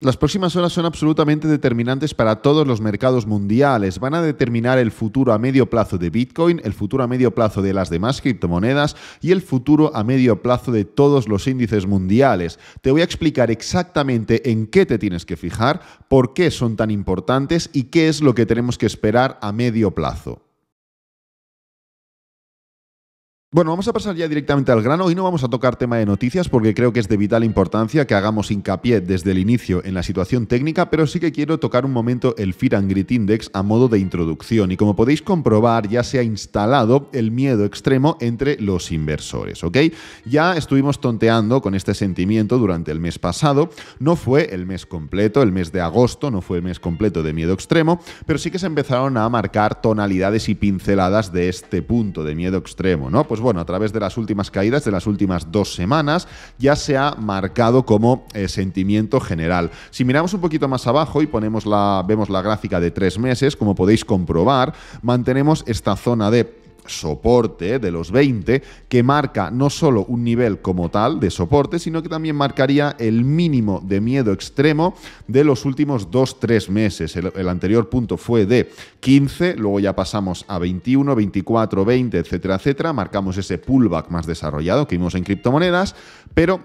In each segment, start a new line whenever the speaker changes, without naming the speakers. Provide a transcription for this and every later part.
Las próximas horas son absolutamente determinantes para todos los mercados mundiales. Van a determinar el futuro a medio plazo de Bitcoin, el futuro a medio plazo de las demás criptomonedas y el futuro a medio plazo de todos los índices mundiales. Te voy a explicar exactamente en qué te tienes que fijar, por qué son tan importantes y qué es lo que tenemos que esperar a medio plazo. Bueno, vamos a pasar ya directamente al grano. Hoy no vamos a tocar tema de noticias porque creo que es de vital importancia que hagamos hincapié desde el inicio en la situación técnica, pero sí que quiero tocar un momento el Fear and Greed Index a modo de introducción. Y como podéis comprobar, ya se ha instalado el miedo extremo entre los inversores, ¿ok? Ya estuvimos tonteando con este sentimiento durante el mes pasado. No fue el mes completo, el mes de agosto, no fue el mes completo de miedo extremo, pero sí que se empezaron a marcar tonalidades y pinceladas de este punto de miedo extremo, ¿no? Pues pues bueno, a través de las últimas caídas, de las últimas dos semanas, ya se ha marcado como eh, sentimiento general. Si miramos un poquito más abajo y ponemos la, vemos la gráfica de tres meses, como podéis comprobar, mantenemos esta zona de soporte de los 20, que marca no solo un nivel como tal de soporte, sino que también marcaría el mínimo de miedo extremo de los últimos 2-3 meses. El, anterior punto fue de 15, luego ya pasamos a 21, 24, 20, etcétera, etcétera. Marcamos ese pullback más desarrollado que vimos en criptomonedas, pero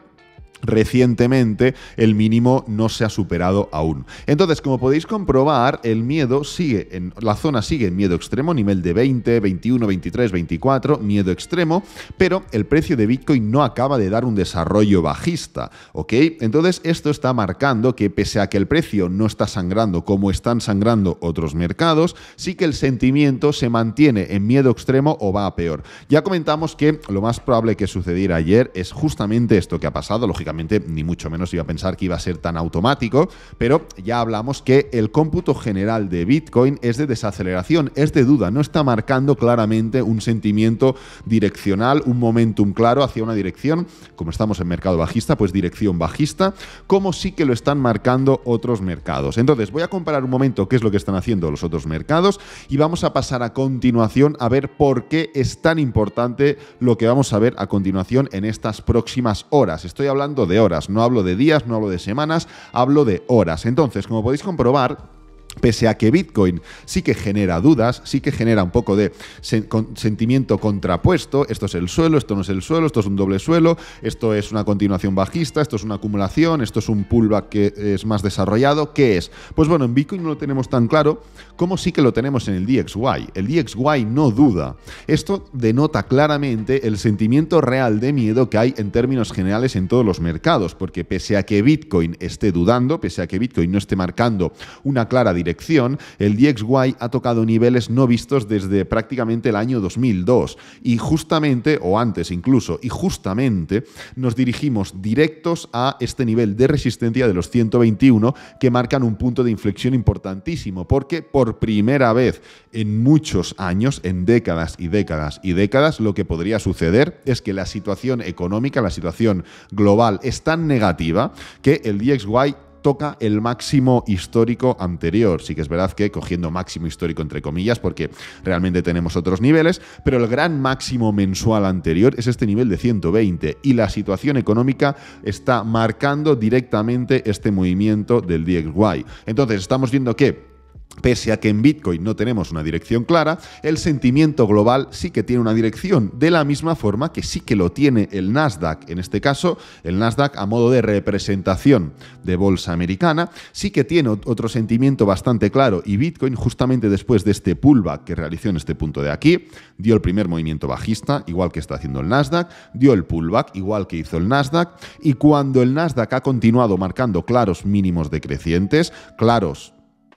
recientemente, el mínimo no se ha superado aún. Entonces, como podéis comprobar, el miedo sigue en la zona sigue en miedo extremo, nivel de 20, 21, 23, 24, miedo extremo, pero el precio de Bitcoin no acaba de dar un desarrollo bajista, ¿ok? Entonces, esto está marcando que pese a que el precio no está sangrando como están sangrando otros mercados, sí que el sentimiento se mantiene en miedo extremo o va a peor. Ya comentamos que lo más probable que sucediera ayer es justamente esto que ha pasado, lógicamente ni mucho menos iba a pensar que iba a ser tan automático, pero ya hablamos que el cómputo general de Bitcoin es de desaceleración, es de duda, no está marcando claramente un sentimiento direccional, un momentum claro hacia una dirección, como estamos en mercado bajista, pues dirección bajista, como sí que lo están marcando otros mercados. Entonces, voy a comparar un momento qué es lo que están haciendo los otros mercados y vamos a pasar a continuación a ver por qué es tan importante lo que vamos a ver a continuación en estas próximas horas. Estoy hablando de horas. No hablo de días, no hablo de semanas, hablo de horas. Entonces, como podéis comprobar, pese a que Bitcoin sí que genera dudas, sí que genera un poco de sentimiento contrapuesto, esto es el suelo, esto no es el suelo, esto es un doble suelo, esto es una continuación bajista, esto es una acumulación, esto es un pullback que es más desarrollado, ¿qué es? Pues bueno, en Bitcoin no lo tenemos tan claro como sí que lo tenemos en el DXY. El DXY no duda. Esto denota claramente el sentimiento real de miedo que hay en términos generales en todos los mercados, porque pese a que Bitcoin esté dudando, pese a que Bitcoin no esté marcando una clara dirección, el DXY ha tocado niveles no vistos desde prácticamente el año 2002 y justamente, o antes incluso, y justamente nos dirigimos directos a este nivel de resistencia de los 121 que marcan un punto de inflexión importantísimo porque por primera vez en muchos años, en décadas y décadas y décadas, lo que podría suceder es que la situación económica, la situación global es tan negativa que el DXY toca el máximo histórico anterior. Sí que es verdad que cogiendo máximo histórico entre comillas, porque realmente tenemos otros niveles, pero el gran máximo mensual anterior es este nivel de 120 y la situación económica está marcando directamente este movimiento del DXY. Entonces estamos viendo que Pese a que en Bitcoin no tenemos una dirección clara, el sentimiento global sí que tiene una dirección, de la misma forma que sí que lo tiene el Nasdaq. En este caso, el Nasdaq a modo de representación de bolsa americana, sí que tiene otro sentimiento bastante claro y Bitcoin justamente después de este pullback que realizó en este punto de aquí, dio el primer movimiento bajista, igual que está haciendo el Nasdaq, dio el pullback, igual que hizo el Nasdaq, y cuando el Nasdaq ha continuado marcando claros mínimos decrecientes, claros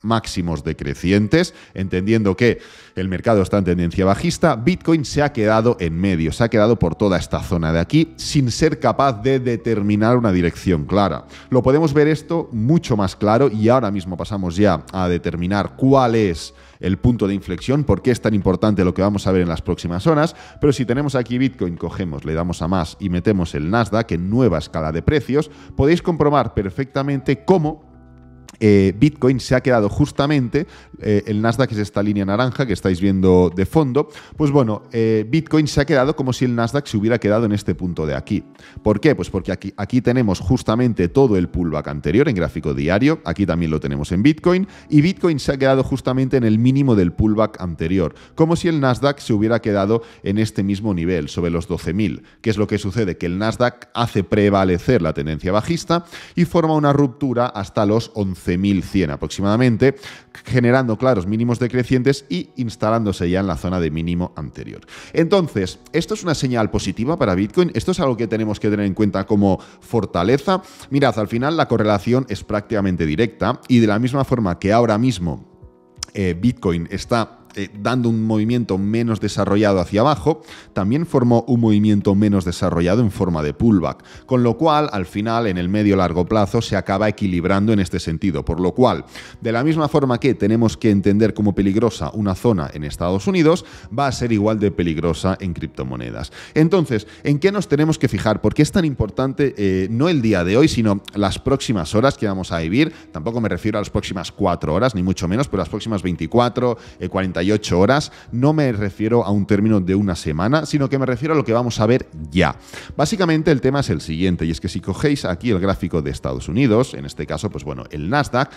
máximos decrecientes, entendiendo que el mercado está en tendencia bajista, Bitcoin se ha quedado en medio, se ha quedado por toda esta zona de aquí sin ser capaz de determinar una dirección clara. Lo podemos ver esto mucho más claro y ahora mismo pasamos ya a determinar cuál es el punto de inflexión, por qué es tan importante lo que vamos a ver en las próximas zonas, pero si tenemos aquí Bitcoin, cogemos, le damos a más y metemos el Nasdaq en nueva escala de precios, podéis comprobar perfectamente cómo eh, Bitcoin se ha quedado justamente eh, el Nasdaq es esta línea naranja que estáis viendo de fondo. Pues bueno, eh, Bitcoin se ha quedado como si el Nasdaq se hubiera quedado en este punto de aquí. ¿Por qué? Pues porque aquí, aquí tenemos justamente todo el pullback anterior en gráfico diario. Aquí también lo tenemos en Bitcoin. Y Bitcoin se ha quedado justamente en el mínimo del pullback anterior. Como si el Nasdaq se hubiera quedado en este mismo nivel, sobre los 12.000. que es lo que sucede? Que el Nasdaq hace prevalecer la tendencia bajista y forma una ruptura hasta los 11 11.100 aproximadamente, generando claros mínimos decrecientes y instalándose ya en la zona de mínimo anterior. Entonces, ¿esto es una señal positiva para Bitcoin? ¿Esto es algo que tenemos que tener en cuenta como fortaleza? Mirad, al final la correlación es prácticamente directa y de la misma forma que ahora mismo eh, Bitcoin está dando un movimiento menos desarrollado hacia abajo, también formó un movimiento menos desarrollado en forma de pullback, con lo cual al final en el medio largo plazo se acaba equilibrando en este sentido, por lo cual de la misma forma que tenemos que entender como peligrosa una zona en Estados Unidos, va a ser igual de peligrosa en criptomonedas. Entonces, ¿en qué nos tenemos que fijar? Porque es tan importante eh, no el día de hoy, sino las próximas horas que vamos a vivir. Tampoco me refiero a las próximas cuatro horas, ni mucho menos, pero las próximas 24, eh, 48 horas, no me refiero a un término de una semana, sino que me refiero a lo que vamos a ver ya. Básicamente el tema es el siguiente, y es que si cogéis aquí el gráfico de Estados Unidos, en este caso, pues bueno, el Nasdaq,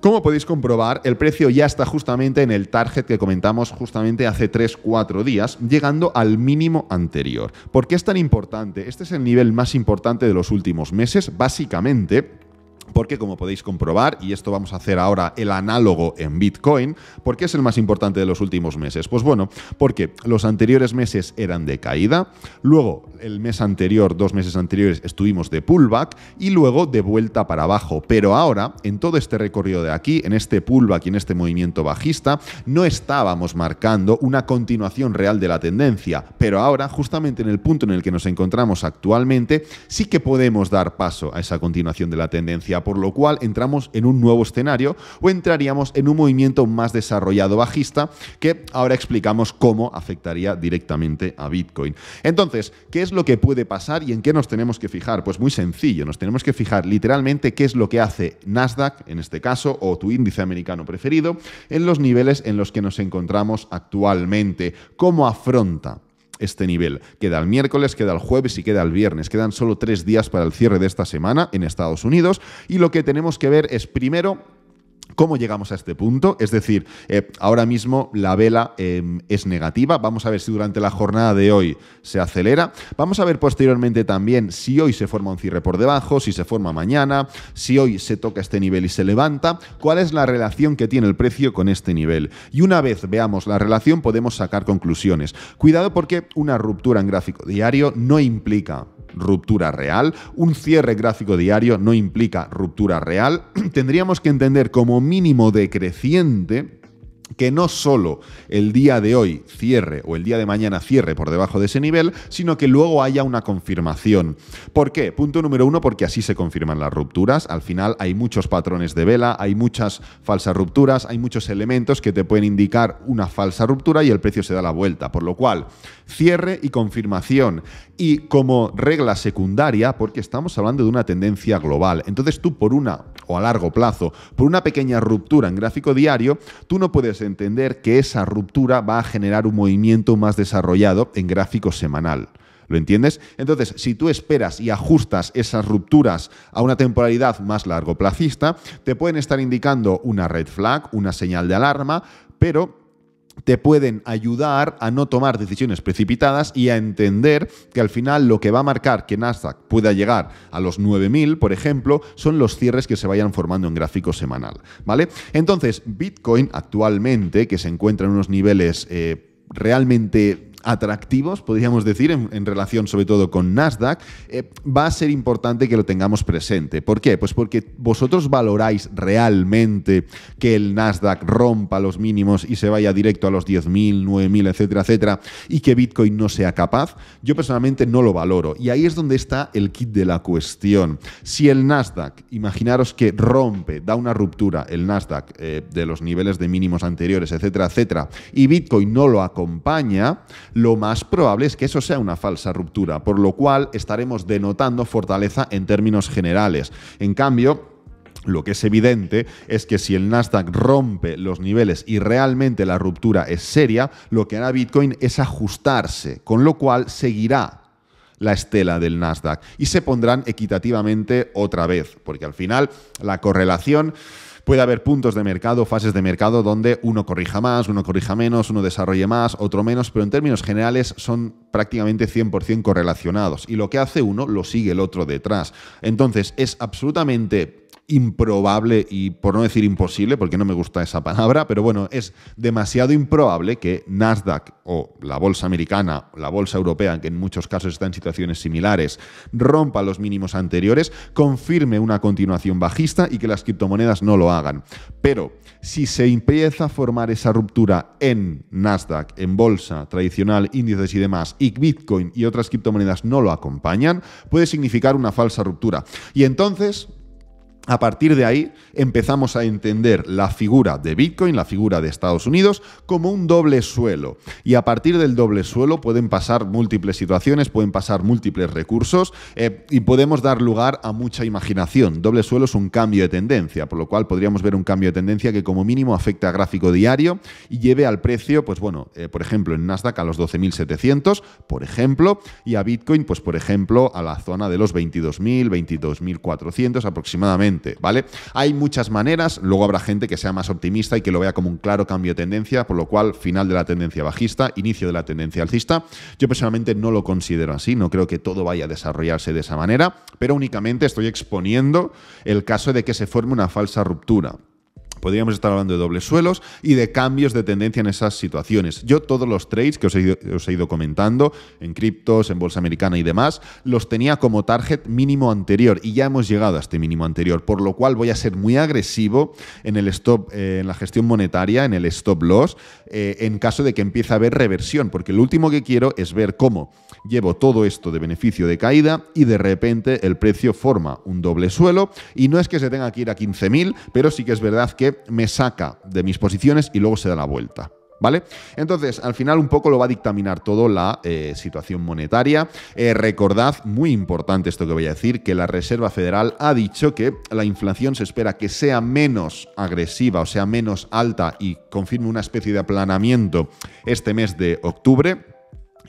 como podéis comprobar, el precio ya está justamente en el target que comentamos justamente hace 3-4 días, llegando al mínimo anterior. ¿Por qué es tan importante? Este es el nivel más importante de los últimos meses, básicamente porque como podéis comprobar, y esto vamos a hacer ahora el análogo en Bitcoin, ¿por qué es el más importante de los últimos meses? Pues bueno, porque los anteriores meses eran de caída, luego el mes anterior, dos meses anteriores, estuvimos de pullback y luego de vuelta para abajo. Pero ahora, en todo este recorrido de aquí, en este pullback y en este movimiento bajista, no estábamos marcando una continuación real de la tendencia, pero ahora, justamente en el punto en el que nos encontramos actualmente, sí que podemos dar paso a esa continuación de la tendencia por lo cual entramos en un nuevo escenario o entraríamos en un movimiento más desarrollado bajista que ahora explicamos cómo afectaría directamente a Bitcoin. Entonces, ¿qué es lo que puede pasar y en qué nos tenemos que fijar? Pues muy sencillo, nos tenemos que fijar literalmente qué es lo que hace Nasdaq, en este caso, o tu índice americano preferido, en los niveles en los que nos encontramos actualmente. ¿Cómo afronta? este nivel. Queda el miércoles, queda el jueves y queda el viernes. Quedan solo tres días para el cierre de esta semana en Estados Unidos y lo que tenemos que ver es primero ¿Cómo llegamos a este punto? Es decir, eh, ahora mismo la vela em, es negativa. Vamos a ver si durante la jornada de hoy se acelera. Vamos a ver posteriormente también si hoy se forma un cierre por debajo, si se forma mañana, si hoy se toca este nivel y se levanta, cuál es la relación que tiene el precio con este nivel. Y una vez veamos la relación podemos sacar conclusiones. Cuidado porque una ruptura en gráfico diario no implica ruptura real, un cierre gráfico diario no implica ruptura real, tendríamos que entender como mínimo decreciente que no solo el día de hoy cierre o el día de mañana cierre por debajo de ese nivel, sino que luego haya una confirmación. ¿Por qué? Punto número uno, porque así se confirman las rupturas. Al final hay muchos patrones de vela, hay muchas falsas rupturas, hay muchos elementos que te pueden indicar una falsa ruptura y el precio se da la vuelta. Por lo cual, cierre y confirmación. Y como regla secundaria, porque estamos hablando de una tendencia global. Entonces tú por una, o a largo plazo, por una pequeña ruptura en gráfico diario, tú no puedes entender que esa ruptura va a generar un movimiento más desarrollado en gráfico semanal. ¿Lo entiendes? Entonces, si tú esperas y ajustas esas rupturas a una temporalidad más largoplacista, te pueden estar indicando una red flag, una señal de alarma, pero te pueden ayudar a no tomar decisiones precipitadas y a entender que al final lo que va a marcar que Nasdaq pueda llegar a los 9000, por ejemplo, son los cierres que se vayan formando en gráfico semanal, ¿vale? Entonces, Bitcoin actualmente, que se encuentra en unos niveles eh, realmente atractivos, podríamos decir, en, relación sobre todo con Nasdaq, eh, va a ser importante que lo tengamos presente. ¿Por qué? Pues porque vosotros valoráis realmente que el Nasdaq rompa los mínimos y se vaya directo a los 10.000, 9.000, etcétera, etcétera, y que Bitcoin no sea capaz. Yo personalmente no lo valoro. Y ahí es donde está el kit de la cuestión. Si el Nasdaq, imaginaros que rompe, da una ruptura el Nasdaq eh, de los niveles de mínimos anteriores, etcétera, etcétera, y Bitcoin no lo acompaña, lo más probable es que eso sea una falsa ruptura, por lo cual estaremos denotando fortaleza en términos generales. En cambio, lo que es evidente es que si el Nasdaq rompe los niveles y realmente la ruptura es seria, lo que hará Bitcoin es ajustarse, con lo cual seguirá la estela del Nasdaq y se pondrán equitativamente otra vez, porque al final la correlación... Puede haber puntos de mercado, fases de mercado donde uno corrija más, uno corrija menos, uno desarrolle más, otro menos, pero en términos generales son prácticamente 100% correlacionados y lo que hace uno lo sigue el otro detrás. Entonces es absolutamente improbable y por no decir imposible, porque no me gusta esa palabra, pero bueno, es demasiado improbable que Nasdaq o la bolsa americana, la bolsa europea, que en muchos casos está en situaciones similares, rompa los mínimos anteriores, confirme una continuación bajista y que las criptomonedas no lo hagan. Pero si se empieza a formar esa ruptura en Nasdaq, en bolsa tradicional, índices y demás, y Bitcoin y otras criptomonedas no lo acompañan, puede significar una falsa ruptura. Y entonces a partir de ahí empezamos a entender la figura de Bitcoin, la figura de Estados Unidos, como un doble suelo. Y a partir del doble suelo pueden pasar múltiples situaciones, pueden pasar múltiples recursos eh, y podemos dar lugar a mucha imaginación. Doble suelo es un cambio de tendencia, por lo cual podríamos ver un cambio de tendencia que como mínimo afecta a gráfico diario y lleve al precio, pues bueno, eh, por ejemplo en Nasdaq a los 12.700, por ejemplo, y a Bitcoin, pues por ejemplo a la zona de los 22.000, 22.400 aproximadamente. Hay muchas maneras, luego habrá gente que sea más optimista y que lo vea como un claro cambio de tendencia, por lo cual final de la tendencia bajista, inicio de la tendencia alcista. Yo personalmente no lo considero así, no creo que todo vaya a desarrollarse de esa manera, pero únicamente estoy exponiendo el caso de que se forme una falsa ruptura. Podríamos estar hablando de dobles suelos y de cambios de tendencia en esas situaciones. Yo todos los trades que os he ido, comentando, en criptos, en bolsa americana y demás, los tenía como target mínimo anterior y ya hemos llegado a este mínimo anterior, por lo cual voy a ser muy agresivo en el stop, eh, en la gestión monetaria, en el stop loss, eh, en caso de que empiece a haber reversión, porque lo último que quiero es ver cómo llevo todo esto de beneficio de caída y de repente el precio forma un doble suelo y no es que se tenga que ir a 15.000, pero sí que es verdad que me saca de mis posiciones y luego se da la vuelta. ¿Vale? Entonces, al final un poco lo va a dictaminar todo la eh, situación monetaria. Eh, recordad, muy importante esto que voy a decir, que la Reserva Federal ha dicho que la inflación se espera que sea menos agresiva, o sea, menos alta y confirme una especie de aplanamiento este mes de octubre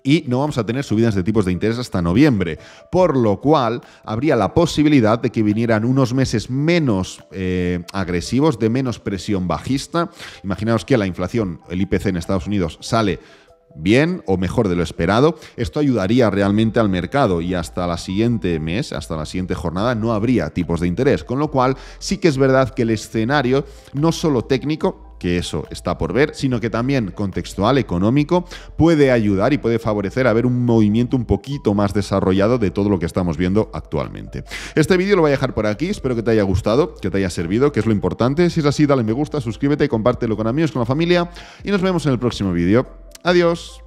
y no vamos a tener subidas de tipos de interés hasta noviembre, por lo cual habría la posibilidad de que vinieran unos meses menos eh, agresivos, de menos presión bajista. Imaginaos que la inflación, el IPC en Estados Unidos sale bien o mejor de lo esperado, esto ayudaría realmente al mercado y hasta la siguiente mes, hasta la siguiente jornada, no habría tipos de interés, con lo cual sí que es verdad que el escenario, no solo técnico, que eso está por ver, sino que también contextual, económico, puede ayudar y puede favorecer a ver un movimiento un poquito más desarrollado de todo lo que estamos viendo actualmente. Este vídeo lo voy a dejar por aquí, espero que te haya gustado, que te haya servido, que es lo importante. Si es así, dale me gusta, suscríbete, y compártelo con amigos, con la familia y nos vemos en el próximo vídeo. Adiós.